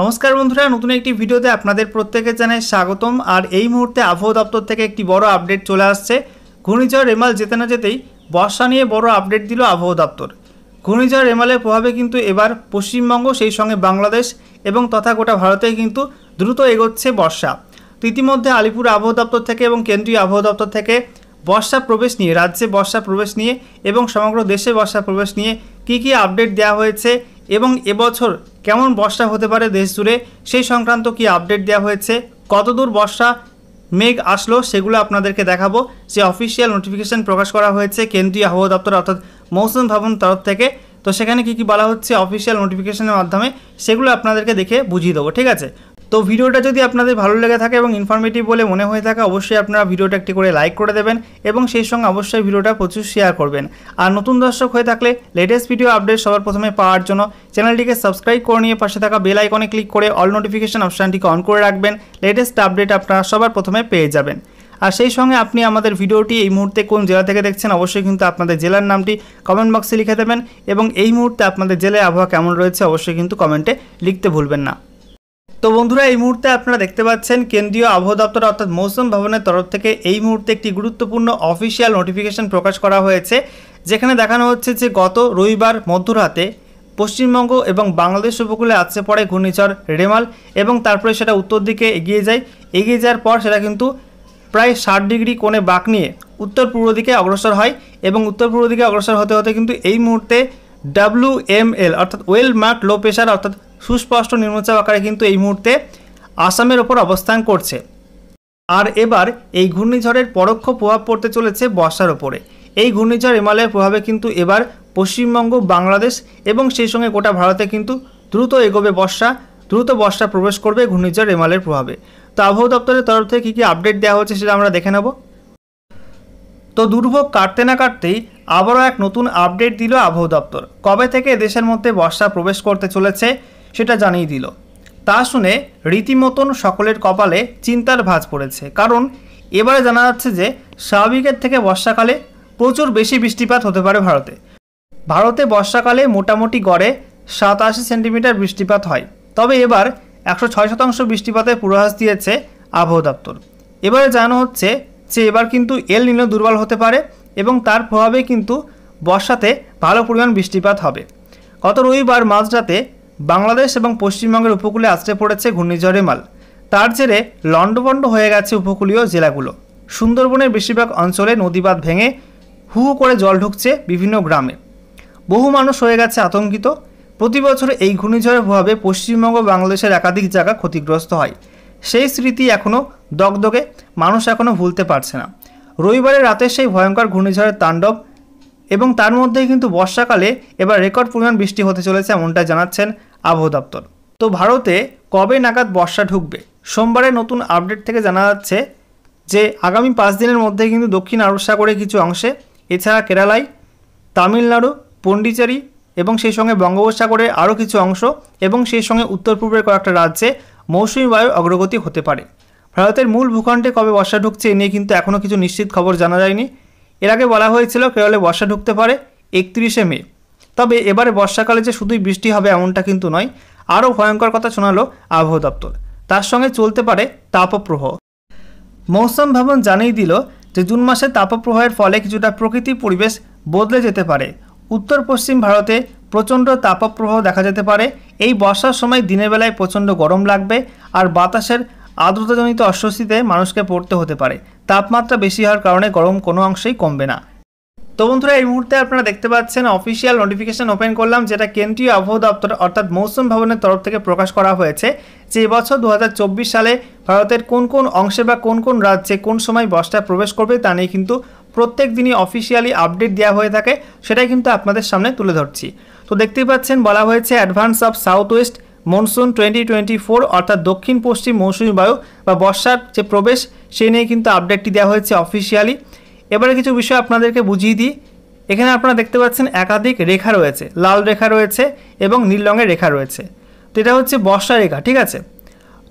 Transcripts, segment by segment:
নমস্কার বন্ধুরা নতুন একটি ভিডিওতে আপনাদের প্রত্যেকের জানায় স্বাগতম আর এই মুহূর্তে আবহাওয়া দপ্তর থেকে একটি বড় আপডেট চলে আসছে ঘূর্ণিঝড় রেমাল যেতে না যেতেই বর্ষা নিয়ে বড় আপডেট দিল আবহাওয়া দপ্তর ঘূর্ণিঝড় রেমালের প্রভাবে কিন্তু এবার পশ্চিমবঙ্গ সেই সঙ্গে বাংলাদেশ এবং তথা গোটা ভারতে কিন্তু দ্রুত এগোচ্ছে বর্ষা তো ইতিমধ্যে আলিপুর আবহাওয়া দপ্তর থেকে এবং কেন্দ্রীয় আবহাওয়া দপ্তর থেকে বর্ষা প্রবেশ নিয়ে রাজ্যে বর্ষা প্রবেশ নিয়ে এবং সমগ্র দেশে বর্ষা প্রবেশ নিয়ে কি কি আপডেট দেওয়া হয়েছে এবং এবছর কেমন বর্ষা হতে পারে দেশ জুড়ে সেই সংক্রান্ত কি আপডেট দেওয়া হয়েছে কতদূর বর্ষা মেঘ আসলো সেগুলো আপনাদেরকে দেখাবো যে অফিসিয়াল নোটিফিকেশান প্রকাশ করা হয়েছে কেন্দ্রীয় আবহাওয়া দপ্তর অর্থাৎ মৌসুম ভবন তরফ থেকে তো সেখানে কি কি বলা হচ্ছে অফিসিয়াল নোটিফিকেশনের মাধ্যমে সেগুলো আপনাদেরকে দেখে বুঝিয়ে দেবো ঠিক আছে তো ভিডিওটা যদি আপনাদের ভালো লেগে থাকে এবং ইনফরমেটিভ বলে মনে হয়ে থাকে অবশ্যই আপনারা ভিডিওটা একটি করে লাইক করে দেবেন এবং সেই সঙ্গে অবশ্যই ভিডিওটা প্রচুর শেয়ার করবেন আর নতুন দর্শক হয়ে থাকলে লেটেস্ট ভিডিও আপডেট সবার প্রথমে পাওয়ার জন্য চ্যানেলটিকে সাবস্ক্রাইব করে নিয়ে পাশে থাকা বেল আইকনে ক্লিক করে অল নোটিফিকেশান অপশানটিকে অন করে রাখবেন লেটেস্ট আপডেট আপনারা সবার প্রথমে পেয়ে যাবেন আর সেই সঙ্গে আপনি আমাদের ভিডিওটি এই মুহূর্তে কোন জেলা থেকে দেখছেন অবশ্যই কিন্তু আপনাদের জেলার নামটি কমেন্ট বক্সে লিখে দেবেন এবং এই মুহূর্তে আপনাদের জেলায় আবহাওয়া কেমন রয়েছে অবশ্যই কিন্তু কমেন্টে লিখতে ভুলবেন না তো বন্ধুরা এই মুহূর্তে আপনারা দেখতে পাচ্ছেন কেন্দ্রীয় আবহাওয়া দপ্তর অর্থাৎ মৌসুম ভবনের তরফ থেকে এই মুহূর্তে একটি গুরুত্বপূর্ণ অফিসিয়াল নোটিফিকেশন প্রকাশ করা হয়েছে যেখানে দেখানো হচ্ছে যে গত রবিবার মধ্যরাতে পশ্চিমবঙ্গ এবং বাংলাদেশ উপকূলে আসছে পড়ে ঘূর্ণিঝড় রেমাল এবং তারপরে সেটা উত্তর দিকে এগিয়ে যায় এগিয়ে যাওয়ার পর সেটা কিন্তু প্রায় ষাট ডিগ্রি কোণে বাঁক নিয়ে উত্তর পূর্ব দিকে অগ্রসর হয় এবং উত্তর পূর্ব দিকে অগ্রসর হতে হতে কিন্তু এই মুহূর্তে ডাব্লিউ এম এল অর্থাৎ ওয়েল মার্ক লো প্রেশার অর্থাৎ সুস্পষ্ট নিম্নচাপ আকারে কিন্তু এই মুহূর্তে আসামের ওপর অবস্থান করছে আর এবার এই ঘূর্ণিঝড়ের পরোক্ষ প্রভাব পড়তে চলেছে বর্ষার ওপরে এই ঘূর্ণিঝড় হিমালয়ের প্রভাবে কিন্তু এবার পশ্চিমবঙ্গ বাংলাদেশ এবং সেই সঙ্গে গোটা ভারতে কিন্তু দ্রুত এগোবে বর্ষা দ্রুত বর্ষা প্রবেশ করবে ঘূর্ণিঝড় হিমালয়ের প্রভাবে তো আবহাওয়া দপ্তরের তরফ থেকে কী কী আপডেট দেওয়া হচ্ছে সেটা আমরা দেখে নেব তো দুর্ভোগ কাটতে না কাটতেই আবারও এক নতুন আপডেট দিল আবহাওয়া দপ্তর কবে থেকে দেশের মধ্যে বর্ষা প্রবেশ করতে চলেছে সেটা জানিয়ে দিল তা শুনে রীতিমতন সকলের কপালে চিন্তার ভাঁজ পড়েছে কারণ এবারে জানা যাচ্ছে যে স্বাভাবিকের থেকে বর্ষাকালে প্রচুর বেশি বৃষ্টিপাত হতে পারে ভারতে ভারতে বর্ষাকালে মোটামুটি গড়ে সাতাশি সেন্টিমিটার বৃষ্টিপাত হয় তবে এবার একশো ছয় শতাংশ বৃষ্টিপাতের পূর্বাভাস দিয়েছে আবহাওয়া দপ্তর এবারে জানানো হচ্ছে যে এবার কিন্তু এল নিনো দুর্বল হতে পারে এবং তার প্রভাবে কিন্তু বর্ষাতে ভালো পরিমাণ বৃষ্টিপাত হবে গত রবিবার মাঝরাতে বাংলাদেশ এবং পশ্চিমবঙ্গের উপকূলে আশ্রে পড়েছে ঘূর্ণিঝড় মাল তার জেরে লণ্ডভণ্ড হয়ে গেছে উপকূলীয় জেলাগুলো সুন্দরবনের বেশিরভাগ অঞ্চলে নদীবাদ ভেঙে হু হু করে জল ঢুকছে বিভিন্ন গ্রামে বহু মানুষ হয়ে গেছে আতঙ্কিত প্রতি বছর এই ঘূর্ণিঝড়ের প্রভাবে পশ্চিমবঙ্গ বাংলাদেশের একাধিক জায়গা ক্ষতিগ্রস্ত হয় সেই স্মৃতি এখনও দগদগে মানুষ এখনও ভুলতে পারছে না রবিবারের রাতে সেই ভয়ঙ্কর ঘূর্ণিঝড়ের তাণ্ডব এবং তার মধ্যেই কিন্তু বর্ষাকালে এবার রেকর্ড পরিমাণ বৃষ্টি হতে চলেছে এমনটা জানাচ্ছেন আবহাওয়া দপ্তর তো ভারতে কবে নাগাদ বর্ষা ঢুকবে সোমবারে নতুন আপডেট থেকে জানা যাচ্ছে যে আগামী পাঁচ দিনের মধ্যে কিন্তু দক্ষিণ আরব সাগরে কিছু অংশে এছাড়া কেরালায় তামিলনাড়ু পণ্ডিচেরি এবং সেই সঙ্গে বঙ্গোপসাগরের আরও কিছু অংশ এবং সেই সঙ্গে উত্তর পূর্বের কয়েকটা রাজ্যে মৌসুমি বায়ু অগ্রগতি হতে পারে ভারতের মূল ভূখণ্ডে কবে বর্ষা ঢুকছে এ নিয়ে কিন্তু এখনও কিছু নিশ্চিত খবর জানা যায়নি এর আগে বলা হয়েছিল কেরলে বর্ষা ঢুকতে পারে একত্রিশে মে তবে এবারে বর্ষাকালে যে শুধুই বৃষ্টি হবে এমনটা কিন্তু নয় আরও ভয়ঙ্কর কথা শোনালো আবহাওয়া দপ্তর তার সঙ্গে চলতে পারে তাপপ্রবাহ মৌসুম ভবন জানিয়ে দিল যে জুন মাসে তাপপ্রবাহের ফলে কিছুটা প্রকৃতি পরিবেশ বদলে যেতে পারে উত্তর পশ্চিম ভারতে প্রচণ্ড তাপপ্রবাহ দেখা যেতে পারে এই বর্ষার সময় দিনের বেলায় প্রচণ্ড গরম লাগবে আর বাতাসের আর্দ্রতাজনিত অস্বস্তিতে মানুষকে পড়তে হতে পারে তাপমাত্রা বেশি হওয়ার কারণে গরম কোনো অংশেই কমবে না তো বন্ধুরা এই মুহূর্তে আপনারা দেখতে পাচ্ছেন অফিসিয়াল নোটিফিকেশন ওপেন করলাম যেটা কেন্দ্রীয় আবহাওয়া দপ্তর অর্থাৎ মৌসুম ভবনের তরফ থেকে প্রকাশ করা হয়েছে যে এবছর দু সালে ভারতের কোন কোন অংশে বা কোন কোন রাজ্যে কোন সময় বর্ষায় প্রবেশ করবে তা নিয়ে কিন্তু প্রত্যেক দিনই অফিসিয়ালি আপডেট দেওয়া হয়ে থাকে সেটাই কিন্তু আপনাদের সামনে তুলে ধরছি তো দেখতেই পাচ্ছেন বলা হয়েছে advance of south west monsoon twenty twenty four অর্থাৎ দক্ষিণ পশ্চিম মৌসুমী বায়ু বা বর্ষার যে প্রবেশ সেই নিয়ে কিন্তু আপডেটটি দেওয়া হয়েছে অফিসিয়ালি এবারে কিছু বিষয় আপনাদেরকে বুঝিয়ে দিই এখানে আপনারা দেখতে পাচ্ছেন একাধিক রেখা রয়েছে লাল রেখা রয়েছে এবং নীল রঙের রেখা রয়েছে তো এটা হচ্ছে বর্ষা রেখা ঠিক আছে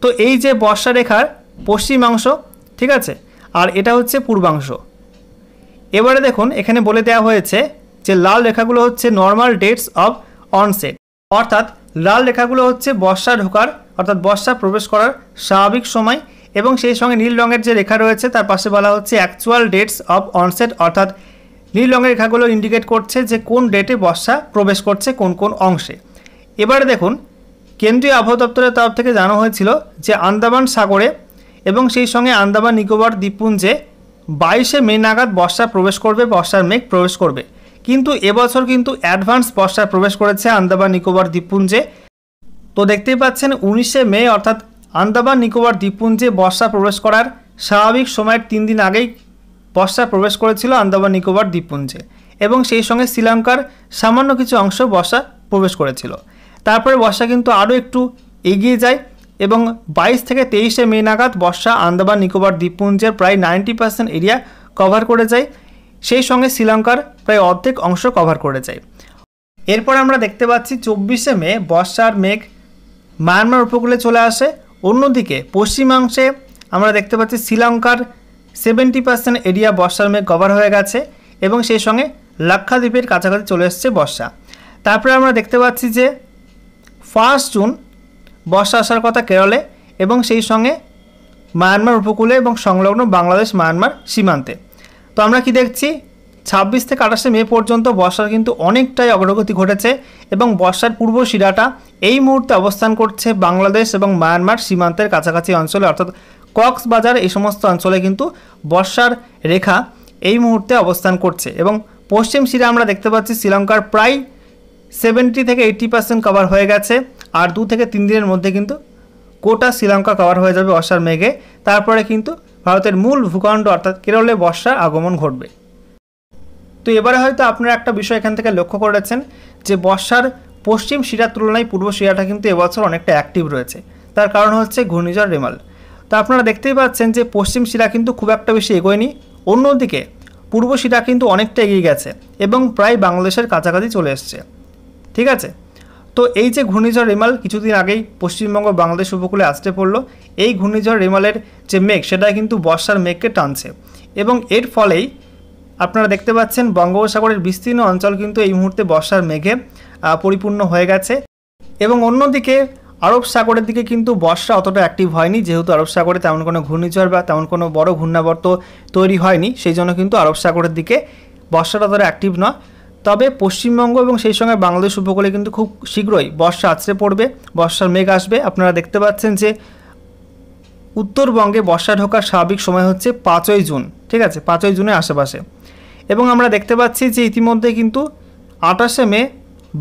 তো এই যে বর্ষা রেখার পশ্চিমাংশ ঠিক আছে আর এটা হচ্ছে পূর্বাংশ এবারে দেখুন এখানে বলে দেওয়া হয়েছে যে লাল রেখাগুলো হচ্ছে নর্মাল ডেটস অব অনসেট অর্থাৎ লাল রেখাগুলো হচ্ছে বর্ষা ঢোকার অর্থাৎ বর্ষা প্রবেশ করার স্বাভাবিক সময় এবং সেই সঙ্গে নীল রঙের যে রেখা রয়েছে তার পাশে বলা হচ্ছে অ্যাকচুয়াল ডেটস অফ অনসেট অর্থাৎ নীল রঙের রেখাগুলো ইন্ডিকেট করছে যে কোন ডেটে বর্ষা প্রবেশ করছে কোন কোন অংশে এবারে দেখুন কেন্দ্রীয় আবহাওয়া দপ্তরের তরফ থেকে জানা হয়েছিল যে আন্দামান সাগরে এবং সেই সঙ্গে আন্দামান নিকোবর দ্বীপপুঞ্জে বাইশে মে নাগাদ বর্ষা প্রবেশ করবে বর্ষার মেঘ প্রবেশ করবে কিন্তু এবছর কিন্তু অ্যাডভান্স বর্ষায় প্রবেশ করেছে আন্দামান নিকোবর দ্বীপপুঞ্জে তো দেখতেই পাচ্ছেন উনিশে মে অর্থাৎ আন্দামান নিকোবর দ্বীপপুঞ্জে বর্ষা প্রবেশ করার স্বাভাবিক সময়ের তিন দিন আগেই বর্ষা প্রবেশ করেছিল আন্দামান নিকোবর দ্বীপপুঞ্জে এবং সেই সঙ্গে শ্রীলঙ্কার সামান্য কিছু অংশ বর্ষা প্রবেশ করেছিল তারপরে বর্ষা কিন্তু আরও একটু এগিয়ে যায় এবং বাইশ থেকে তেইশে মে নাগাদ বর্ষা আন্দামান নিকোবর দ্বীপপুঞ্জের প্রায় নাইনটি পার্সেন্ট এরিয়া কভার করে যায় সেই সঙ্গে শ্রীলঙ্কার প্রায় অর্ধেক অংশ কভার করে যায় এরপর আমরা দেখতে পাচ্ছি চব্বিশে মে বর্ষার মেঘ মায়ানমার উপকূলে চলে আসে অন্যদিকে পশ্চিমাংশে আমরা দেখতে পাচ্ছি শ্রীলঙ্কার সেভেন্টি পার্সেন্ট এরিয়া বর্ষার মেঘ কভার হয়ে গেছে এবং সেই সঙ্গে লাক্ষাদ্বীপের কাছাকাছি চলে এসছে বর্ষা তারপরে আমরা দেখতে পাচ্ছি যে ফার্স্ট জুন বর্ষা আসার কথা কেরলে এবং সেই সঙ্গে মায়ানমার উপকূলে এবং সংলগ্ন বাংলাদেশ মায়ানমার সীমান্তে তো আমরা কি দেখছি ছাব্বিশ থেকে আঠাশে মে পর্যন্ত বর্ষার কিন্তু অনেকটাই অগ্রগতি ঘটেছে এবং বর্ষার পূর্ব শিরাটা এই মুহূর্তে অবস্থান করছে বাংলাদেশ এবং মায়ানমার সীমান্তের কাছাকাছি অঞ্চলে অর্থাৎ কক্সবাজার এই সমস্ত অঞ্চলে কিন্তু বর্ষার রেখা এই মুহূর্তে অবস্থান করছে এবং পশ্চিম শিরা আমরা দেখতে পাচ্ছি শ্রীলঙ্কার প্রায় সেভেন্টি থেকে এইটি পার্সেন্ট কভার হয়ে গেছে আর দু থেকে তিন দিনের মধ্যে কিন্তু গোটা শ্রীলঙ্কা কভার হয়ে যাবে বর্ষার মেঘে তারপরে কিন্তু ভারতের মূল ভূখণ্ড অর্থাৎ কেরলে বর্ষার আগমন ঘটবে তো এবারে হয়তো আপনারা একটা বিষয় এখান থেকে লক্ষ্য করেছেন যে বর্ষার পশ্চিম শিরার তুলনায় পূর্ব শিরাটা কিন্তু এবছর অনেকটা অ্যাক্টিভ রয়েছে তার কারণ হচ্ছে ঘূর্ণিঝড় রেমাল তো আপনারা দেখতেই পাচ্ছেন যে পশ্চিম শিরা কিন্তু খুব একটা বেশি এগোয়নি অন্যদিকে পূর্ব শিরা কিন্তু অনেকটা এগিয়ে গেছে এবং প্রায় বাংলাদেশের কাছাকাছি চলে এসছে ঠিক আছে তো এই যে ঘূর্ণিঝড় রেমাল কিছুদিন আগেই পশ্চিমবঙ্গ বাংলাদেশ উপকূলে আসতে পড়ল এই ঘূর্ণিঝড় রেমালের যে মেঘ সেটা কিন্তু বর্ষার মেঘকে টানছে এবং এর ফলেই আপনারা দেখতে পাচ্ছেন বঙ্গোপসাগরের বিস্তীর্ণ অঞ্চল কিন্তু এই মুহূর্তে বর্ষার মেঘে পরিপূর্ণ হয়ে গেছে এবং অন্যদিকে আরব সাগরের দিকে কিন্তু বর্ষা অতটা অ্যাক্টিভ হয়নি যেহেতু আরব সাগরে তেমন কোনো ঘূর্ণিঝড় বা তেমন কোনো বড় ঘূর্ণাবর্ত তৈরি হয়নি সেই জন্য কিন্তু আরব সাগরের দিকে বর্ষাটা অতটা অ্যাক্টিভ নয় তবে পশ্চিমবঙ্গ এবং সেই সঙ্গে বাংলাদেশ উপকূলে কিন্তু খুব শীঘ্রই বর্ষা আছড়ে পড়বে বর্ষার মেঘ আসবে আপনারা দেখতে পাচ্ছেন যে উত্তরবঙ্গে বর্ষা ঢোকার স্বাভাবিক সময় হচ্ছে পাঁচই জুন ঠিক আছে পাঁচই জুনের আশেপাশে এবং আমরা দেখতে পাচ্ছি যে ইতিমধ্যে কিন্তু আঠাশে মে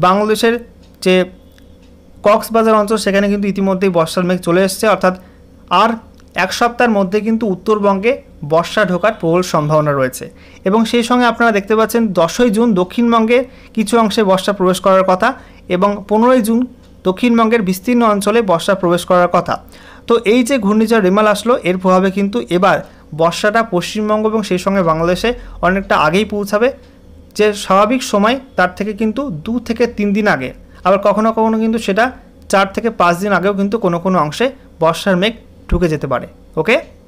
বাংলাদেশের যে কক্সবাজার অঞ্চল সেখানে কিন্তু ইতিমধ্যেই বর্ষার মেঘ চলে এসছে অর্থাৎ আর এক সপ্তাহের মধ্যে কিন্তু উত্তরবঙ্গে বর্ষা ঢোকার প্রবল সম্ভাবনা রয়েছে এবং সেই সঙ্গে আপনারা দেখতে পাচ্ছেন দশই জুন দক্ষিণবঙ্গে কিছু অংশে বর্ষা প্রবেশ করার কথা এবং পনেরোই জুন দক্ষিণবঙ্গের বিস্তীর্ণ অঞ্চলে বর্ষা প্রবেশ করার কথা তো এই যে ঘূর্ণিঝড় রিমাল আসলো এর প্রভাবে কিন্তু এবার বর্ষাটা পশ্চিমবঙ্গ এবং সেই সঙ্গে বাংলাদেশে অনেকটা আগেই পৌঁছাবে যে স্বাভাবিক সময় তার থেকে কিন্তু দু থেকে তিন দিন আগে আবার কখনো কখনো কিন্তু সেটা চার থেকে পাঁচ দিন আগেও কিন্তু কোনো কোনো অংশে বর্ষার মেঘ ঢুকে যেতে পারে ওকে